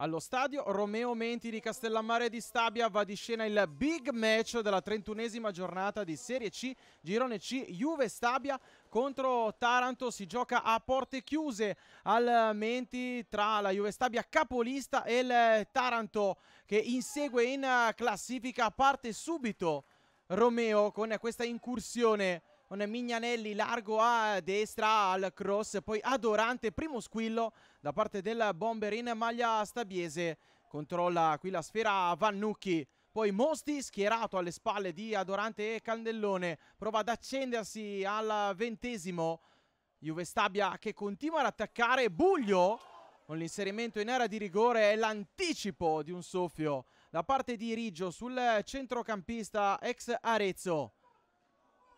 allo stadio Romeo Menti di Castellammare di Stabia va di scena il big match della 31esima giornata di Serie C, girone C, Juve Stabia contro Taranto si gioca a porte chiuse al Menti tra la Juve Stabia capolista e il Taranto che insegue in classifica, parte subito Romeo con questa incursione un Mignanelli largo a destra al cross, poi Adorante, primo squillo da parte del bomber in maglia stabiese, controlla qui la sfera Vannucchi. Poi Mosti schierato alle spalle di Adorante e Candellone, prova ad accendersi al ventesimo. Juve Stabia che continua ad attaccare Buglio con l'inserimento in area di rigore e l'anticipo di un soffio da parte di Riggio sul centrocampista ex Arezzo.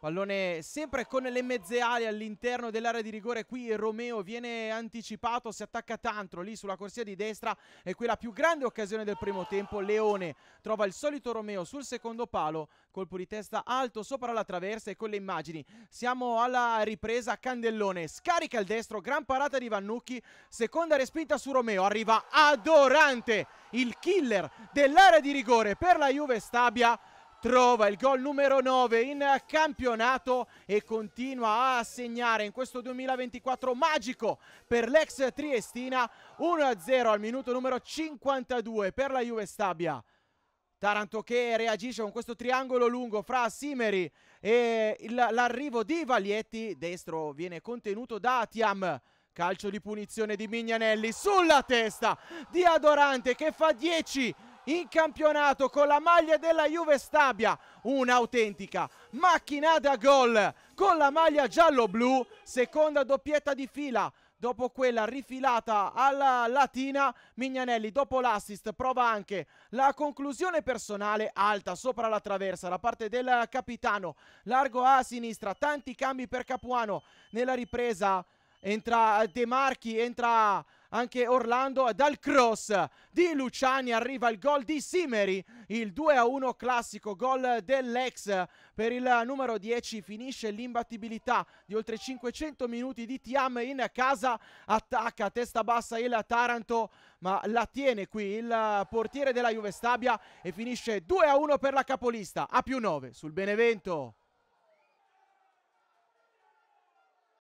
Pallone sempre con le mezze ali all'interno dell'area di rigore. Qui Romeo viene anticipato, si attacca Tantro lì sulla corsia di destra. E qui la più grande occasione del primo tempo. Leone trova il solito Romeo sul secondo palo. Colpo di testa alto sopra la traversa e con le immagini. Siamo alla ripresa. Candellone scarica il destro. Gran parata di Vannucchi. Seconda respinta su Romeo. Arriva Adorante, il killer dell'area di rigore per la Juve Stabia trova il gol numero 9 in campionato e continua a segnare in questo 2024 magico per l'ex Triestina 1-0 al minuto numero 52 per la Juve Stabia. Taranto che reagisce con questo triangolo lungo fra Simeri e l'arrivo di Valietti Destro viene contenuto da Atiam. Calcio di punizione di Mignanelli sulla testa di Adorante che fa 10 in campionato con la maglia della Juve Stabia, un'autentica macchinata gol con la maglia giallo-blu, seconda doppietta di fila. Dopo quella rifilata alla Latina, Mignanelli dopo l'assist prova anche la conclusione personale alta sopra la traversa da parte del capitano, largo a sinistra, tanti cambi per Capuano nella ripresa, entra De Marchi, entra anche Orlando. Dal cross di Luciani arriva il gol di Simeri, il 2-1 a classico gol dell'ex. Per il numero 10 finisce l'imbattibilità di oltre 500 minuti di Tiam in casa. Attacca a testa bassa il Taranto, ma la tiene qui il portiere della Juve Stabia e finisce 2-1 a per la capolista a più 9 sul Benevento.